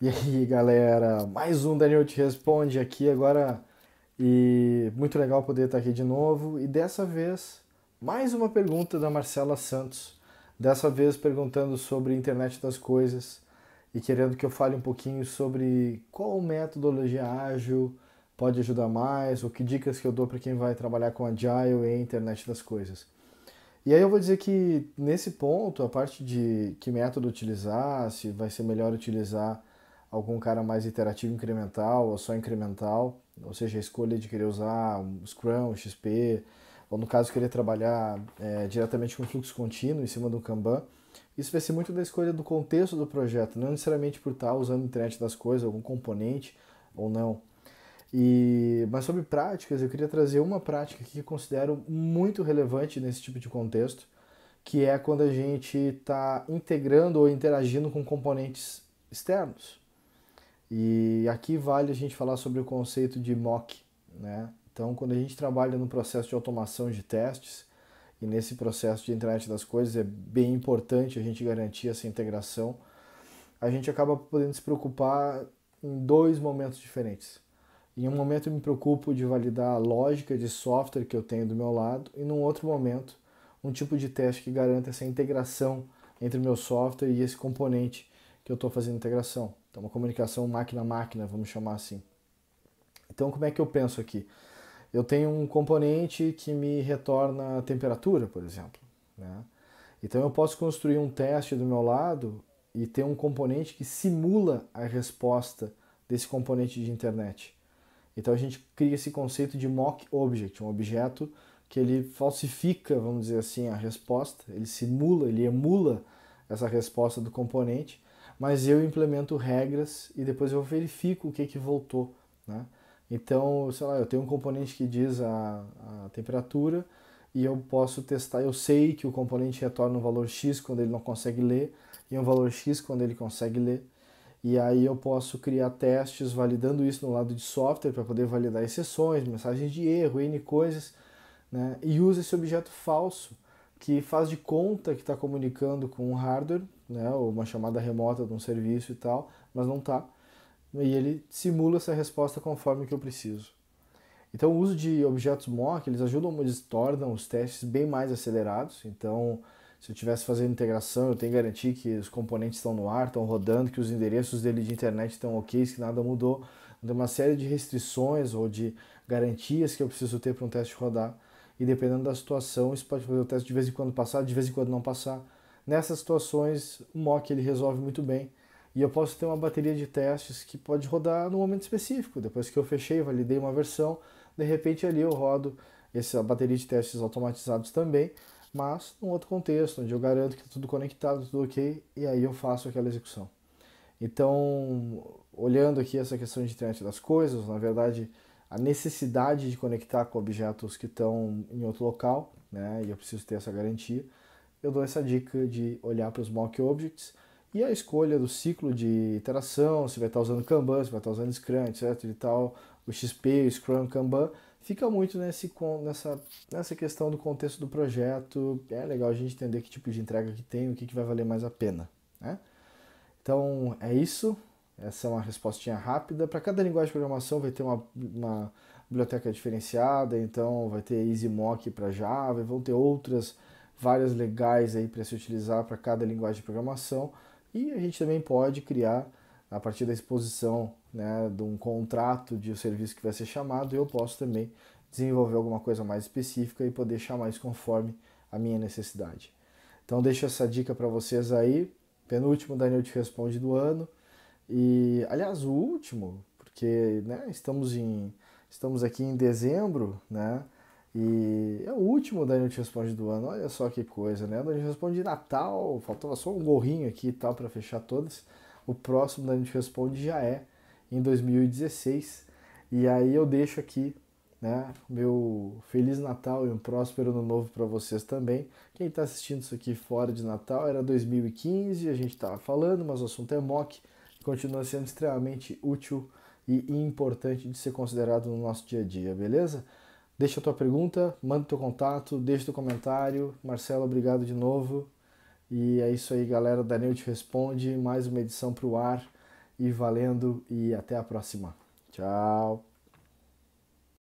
E aí, galera, mais um Daniel Te Responde aqui agora. E muito legal poder estar aqui de novo. E dessa vez, mais uma pergunta da Marcela Santos. Dessa vez perguntando sobre internet das coisas e querendo que eu fale um pouquinho sobre qual metodologia ágil pode ajudar mais, ou que dicas que eu dou para quem vai trabalhar com Agile e internet das coisas. E aí eu vou dizer que nesse ponto, a parte de que método utilizar, se vai ser melhor utilizar algum cara mais iterativo incremental ou só incremental, ou seja, a escolha de querer usar um Scrum, XP, ou no caso querer trabalhar é, diretamente com fluxo contínuo em cima do Kanban, isso vai ser muito da escolha do contexto do projeto, não necessariamente por estar usando a internet das coisas, algum componente ou não. E, mas sobre práticas, eu queria trazer uma prática que eu considero muito relevante nesse tipo de contexto, que é quando a gente está integrando ou interagindo com componentes externos. E aqui vale a gente falar sobre o conceito de mock. Né? Então, quando a gente trabalha no processo de automação de testes, e nesse processo de internet das coisas é bem importante a gente garantir essa integração, a gente acaba podendo se preocupar em dois momentos diferentes. Em um momento eu me preocupo de validar a lógica de software que eu tenho do meu lado, e num outro momento, um tipo de teste que garanta essa integração entre o meu software e esse componente que eu estou fazendo integração. Então, uma comunicação máquina-máquina, vamos chamar assim. Então, como é que eu penso aqui? Eu tenho um componente que me retorna a temperatura, por exemplo. Né? Então, eu posso construir um teste do meu lado e ter um componente que simula a resposta desse componente de internet. Então, a gente cria esse conceito de mock object, um objeto que ele falsifica, vamos dizer assim, a resposta, ele simula, ele emula essa resposta do componente mas eu implemento regras e depois eu verifico o que, que voltou. Né? Então, sei lá, eu tenho um componente que diz a, a temperatura e eu posso testar, eu sei que o componente retorna um valor X quando ele não consegue ler e um valor X quando ele consegue ler. E aí eu posso criar testes validando isso no lado de software para poder validar exceções, mensagens de erro, N coisas, né? E usa esse objeto falso que faz de conta que está comunicando com um hardware, né, ou uma chamada remota de um serviço e tal, mas não está. E ele simula essa resposta conforme que eu preciso. Então, o uso de objetos mock, eles ajudam, eles tornam os testes bem mais acelerados. Então, se eu estivesse fazendo integração, eu tenho que garantir que os componentes estão no ar, estão rodando, que os endereços dele de internet estão ok, que nada mudou. Tem então, uma série de restrições ou de garantias que eu preciso ter para um teste rodar. E dependendo da situação, isso pode fazer o teste de vez em quando passar, de vez em quando não passar. Nessas situações, o mock ele resolve muito bem. E eu posso ter uma bateria de testes que pode rodar num momento específico. Depois que eu fechei, validei uma versão, de repente ali eu rodo essa bateria de testes automatizados também, mas num outro contexto, onde eu garanto que está tudo conectado, tudo ok, e aí eu faço aquela execução. Então, olhando aqui essa questão de internet das coisas, na verdade, a necessidade de conectar com objetos que estão em outro local, né, e eu preciso ter essa garantia, eu dou essa dica de olhar para os mock objects e a escolha do ciclo de iteração, se vai estar usando Kanban, se vai estar usando Scrum, etc e tal, o XP, o Scrum, Kanban, fica muito nesse, nessa, nessa questão do contexto do projeto, é legal a gente entender que tipo de entrega que tem, o que, que vai valer mais a pena, né? Então é isso, essa é uma respostinha rápida. Para cada linguagem de programação vai ter uma, uma biblioteca diferenciada, então vai ter EasyMock para Java, vão ter outras várias legais aí para se utilizar para cada linguagem de programação. E a gente também pode criar a partir da exposição né, de um contrato de um serviço que vai ser chamado, eu posso também desenvolver alguma coisa mais específica e poder chamar isso conforme a minha necessidade. Então deixo essa dica para vocês aí, penúltimo Daniel te responde do ano. E, aliás, o último, porque né, estamos, em, estamos aqui em dezembro, né? E é o último da Noite Responde do ano, olha só que coisa, né? Da Noite Responde de Natal, faltava só um gorrinho aqui e tal para fechar todas. O próximo da Noite Responde já é em 2016. E aí eu deixo aqui, né, meu Feliz Natal e um próspero Ano Novo para vocês também. Quem está assistindo isso aqui fora de Natal era 2015, a gente estava falando, mas o assunto é mock continua sendo extremamente útil e importante de ser considerado no nosso dia a dia, beleza? Deixa a tua pergunta, manda teu contato, deixa teu comentário. Marcelo, obrigado de novo. E é isso aí, galera. Daniel te responde. Mais uma edição para o ar. E valendo. E até a próxima. Tchau.